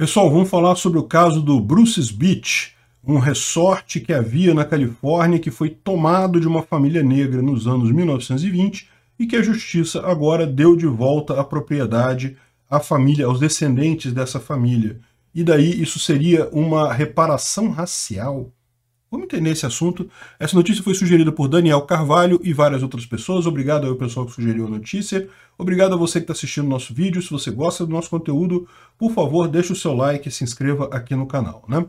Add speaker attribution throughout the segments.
Speaker 1: Pessoal, vamos falar sobre o caso do Bruce's Beach, um ressorte que havia na Califórnia que foi tomado de uma família negra nos anos 1920 e que a justiça agora deu de volta a propriedade à família, aos descendentes dessa família. E daí isso seria uma reparação racial? Vamos entender esse assunto. Essa notícia foi sugerida por Daniel Carvalho e várias outras pessoas. Obrigado ao pessoal que sugeriu a notícia. Obrigado a você que está assistindo o nosso vídeo. Se você gosta do nosso conteúdo, por favor, deixe o seu like e se inscreva aqui no canal. Né?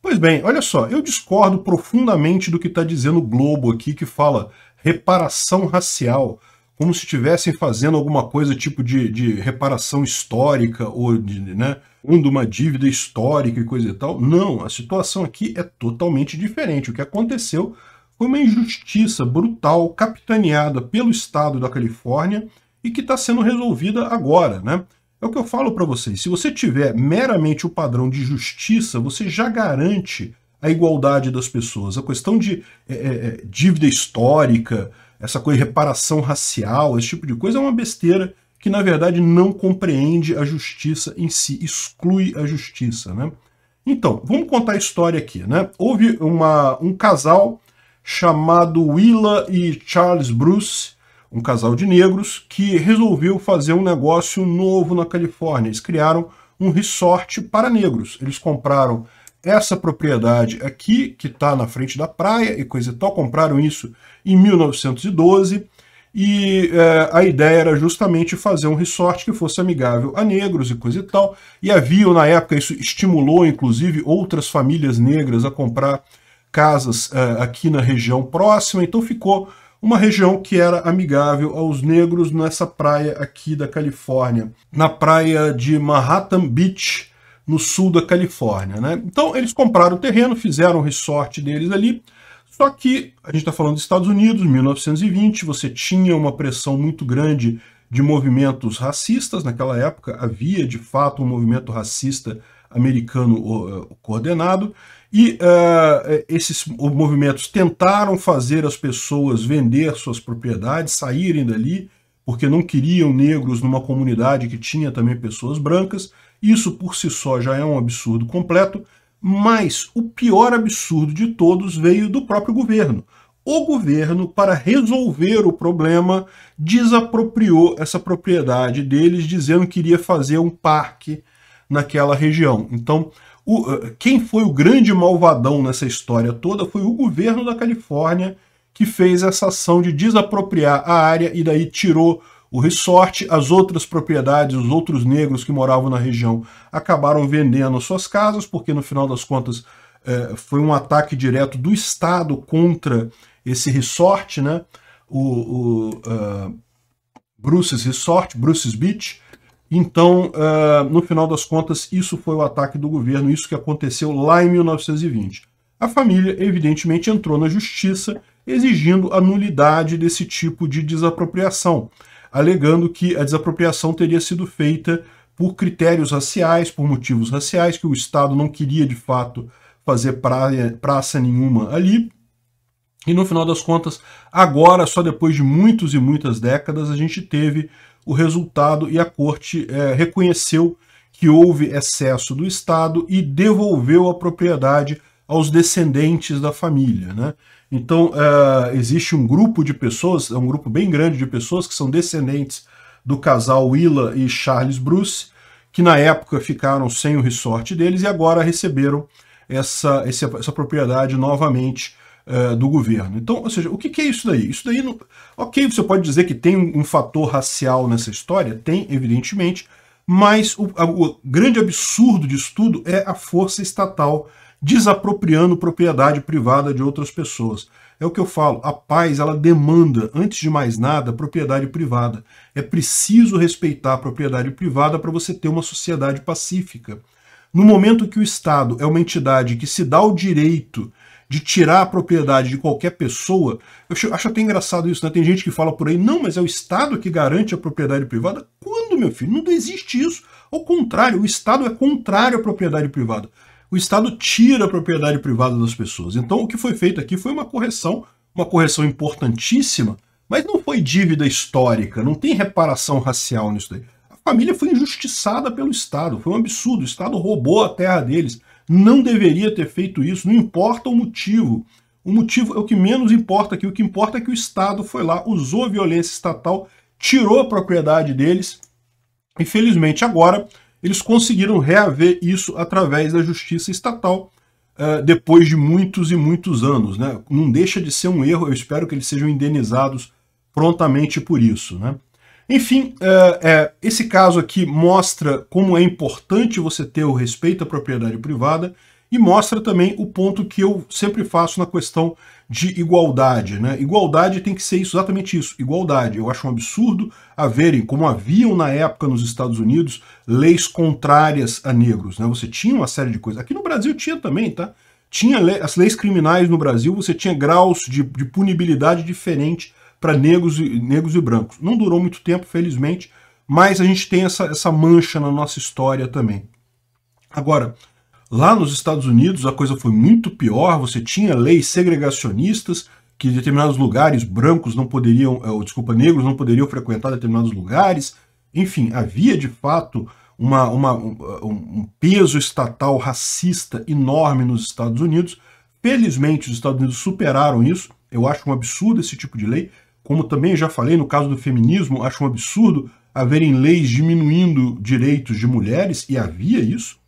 Speaker 1: Pois bem, olha só, eu discordo profundamente do que está dizendo o Globo aqui, que fala reparação racial como se estivessem fazendo alguma coisa tipo de, de reparação histórica ou de, né, uma dívida histórica e coisa e tal. Não, a situação aqui é totalmente diferente. O que aconteceu foi uma injustiça brutal capitaneada pelo Estado da Califórnia e que está sendo resolvida agora, né? É o que eu falo para vocês. Se você tiver meramente o padrão de justiça, você já garante a igualdade das pessoas. A questão de é, é, é dívida histórica, essa coisa reparação racial, esse tipo de coisa, é uma besteira que, na verdade, não compreende a justiça em si, exclui a justiça, né? Então, vamos contar a história aqui, né? Houve uma, um casal chamado Willa e Charles Bruce, um casal de negros, que resolveu fazer um negócio novo na Califórnia. Eles criaram um resort para negros. Eles compraram essa propriedade aqui, que está na frente da praia e coisa e tal, compraram isso em 1912, e é, a ideia era justamente fazer um resort que fosse amigável a negros e coisa e tal, e havia, na época, isso estimulou, inclusive, outras famílias negras a comprar casas é, aqui na região próxima, então ficou uma região que era amigável aos negros nessa praia aqui da Califórnia, na praia de Manhattan Beach, no sul da Califórnia. Né? Então eles compraram o terreno, fizeram o resort deles ali, só que a gente está falando dos Estados Unidos, 1920, você tinha uma pressão muito grande de movimentos racistas. Naquela época havia de fato um movimento racista americano eh, coordenado. E uh, esses movimentos tentaram fazer as pessoas vender suas propriedades, saírem dali, porque não queriam negros numa comunidade que tinha também pessoas brancas. Isso por si só já é um absurdo completo, mas o pior absurdo de todos veio do próprio governo. O governo, para resolver o problema, desapropriou essa propriedade deles, dizendo que iria fazer um parque naquela região. Então, o, eh, quem foi o grande malvadão nessa história toda foi o governo da Califórnia, que fez essa ação de desapropriar a área e daí tirou o resort, as outras propriedades, os outros negros que moravam na região acabaram vendendo suas casas, porque no final das contas é, foi um ataque direto do Estado contra esse resort, né? o, o uh, Bruce's Resort, Bruce's Beach. Então, uh, no final das contas, isso foi o ataque do governo, isso que aconteceu lá em 1920. A família, evidentemente, entrou na justiça exigindo a nulidade desse tipo de desapropriação alegando que a desapropriação teria sido feita por critérios raciais, por motivos raciais, que o Estado não queria de fato fazer praia, praça nenhuma ali. E no final das contas, agora, só depois de muitos e muitas décadas, a gente teve o resultado e a corte é, reconheceu que houve excesso do Estado e devolveu a propriedade aos descendentes da família. Né? Então, uh, existe um grupo de pessoas, é um grupo bem grande de pessoas que são descendentes do casal Willa e Charles Bruce, que na época ficaram sem o resorte deles e agora receberam essa, essa, essa propriedade novamente uh, do governo. Então, ou seja, o que, que é isso daí? Isso daí, não... ok, você pode dizer que tem um, fator racial nessa história, tem, evidentemente, mas o, o, grande absurdo disso tudo é a força estatal desapropriando propriedade privada de outras pessoas. É o que eu falo, a paz ela demanda, antes de mais nada, propriedade privada. É preciso respeitar a propriedade privada para você ter uma sociedade pacífica. No momento que o Estado é uma entidade que se dá o direito de tirar a propriedade de qualquer pessoa, eu acho até engraçado isso, né? Tem gente que fala por aí, não, mas é o Estado que garante a propriedade privada. Quando, meu filho? Não existe isso. Ao contrário, o Estado é contrário à propriedade privada o Estado tira a propriedade privada das pessoas. Então, o que foi feito aqui foi uma correção, uma correção importantíssima, mas não foi dívida histórica, não tem reparação racial nisso daí. A família foi injustiçada pelo Estado, foi um absurdo. O Estado roubou a terra deles. Não deveria ter feito isso, não importa o motivo. O motivo é o que menos importa aqui. O que importa é que o Estado foi lá, usou a violência estatal, tirou a propriedade deles. Infelizmente, agora eles conseguiram reaver isso através da justiça estatal uh, depois de muitos e muitos anos. Né? Não deixa de ser um erro, eu espero que eles sejam indenizados prontamente por isso. Né? Enfim, uh, esse caso aqui mostra como é importante você ter o respeito à propriedade privada e mostra também o ponto que eu sempre faço na questão de igualdade. Né? Igualdade tem que ser isso, exatamente isso, igualdade. Eu acho um absurdo haverem, como haviam na época nos Estados Unidos, leis contrárias a negros. Né? Você tinha uma série de coisas. Aqui no Brasil tinha também, tá? Tinha le as leis criminais no Brasil, você tinha graus de, de punibilidade diferente para negros, e, negros e brancos. Não durou muito tempo, felizmente, mas a gente tem essa, essa mancha na nossa história também. Agora, Lá nos Estados Unidos a coisa foi muito pior, você tinha leis segregacionistas que determinados lugares brancos não poderiam, eh, ou, desculpa, negros não poderiam frequentar determinados lugares. Enfim, havia de fato uma, uma, uh, um peso estatal racista enorme nos Estados Unidos. Felizmente, os Estados Unidos superaram isso. Eu acho um absurdo esse tipo de lei. Como também já falei no caso do feminismo, acho um absurdo haverem leis diminuindo direitos de mulheres, e havia isso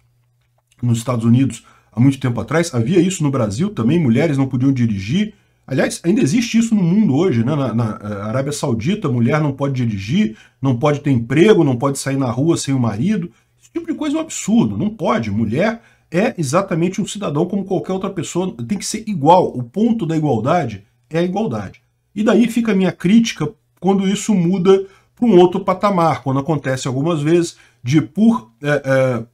Speaker 1: nos Estados Unidos há muito tempo atrás, havia isso no Brasil também, mulheres não podiam dirigir. Aliás, ainda existe isso no mundo hoje, né? Na, na eh, Arábia Saudita, mulher não pode dirigir, não pode ter emprego, não pode sair na rua sem o marido. Esse tipo de coisa é um absurdo, não pode. Mulher é exatamente um cidadão como qualquer outra pessoa, tem que ser igual. O ponto da igualdade é a igualdade. E daí fica a minha crítica quando isso muda para um outro patamar, quando acontece algumas vezes de por é,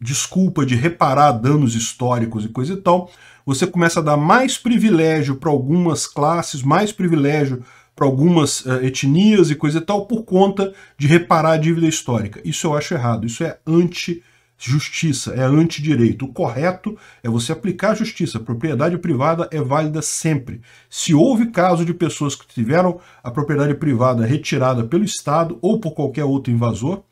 Speaker 1: desculpa de reparar danos históricos e coisa e tal, você começa a dar mais privilégio para algumas classes, mais privilégio para algumas uh, etnias e coisa e tal, por conta de reparar a dívida histórica. Isso eu acho errado, isso é anti-justiça, é anti-direito. O correto é você aplicar a justiça. A propriedade privada é válida sempre. Se houve caso de pessoas que tiveram a propriedade privada retirada pelo Estado ou por qualquer outro invasor,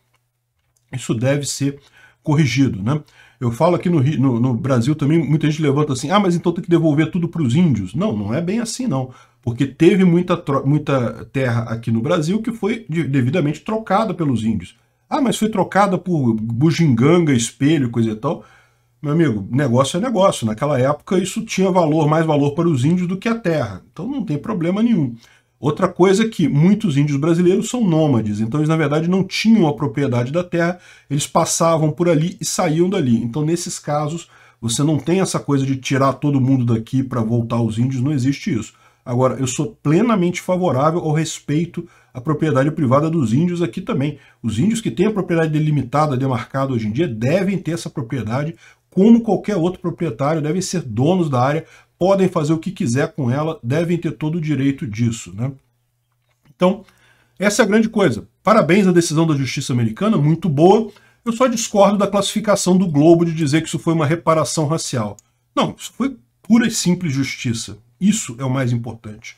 Speaker 1: isso deve ser corrigido, né? Eu falo aqui no, no, no, Brasil também, muita gente levanta assim, ah, mas então tem que devolver tudo para os índios. Não, não é bem assim, não. Porque teve muita, muita terra aqui no Brasil que foi devidamente trocada pelos índios. Ah, mas foi trocada por bujinganga, espelho, coisa e tal. Meu amigo, negócio é negócio. Naquela época isso tinha valor, mais valor para os índios do que a terra. Então não tem problema nenhum. Outra coisa é que muitos índios brasileiros são nômades, então eles na verdade não tinham a propriedade da terra, eles passavam por ali e saíam dali. Então nesses casos você não tem essa coisa de tirar todo mundo daqui para voltar aos índios, não existe isso. Agora, eu sou plenamente favorável ao respeito à propriedade privada dos índios aqui também. Os índios que têm a propriedade delimitada, demarcada hoje em dia, devem ter essa propriedade como qualquer outro proprietário, devem ser donos da área, podem fazer o que quiser com ela, devem ter todo o direito disso. Né? Então, essa é a grande coisa. Parabéns à decisão da justiça americana, muito boa. Eu só discordo da classificação do Globo de dizer que isso foi uma reparação racial. Não, isso foi pura e simples justiça. Isso é o mais importante.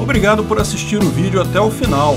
Speaker 1: Obrigado por assistir o vídeo até o final.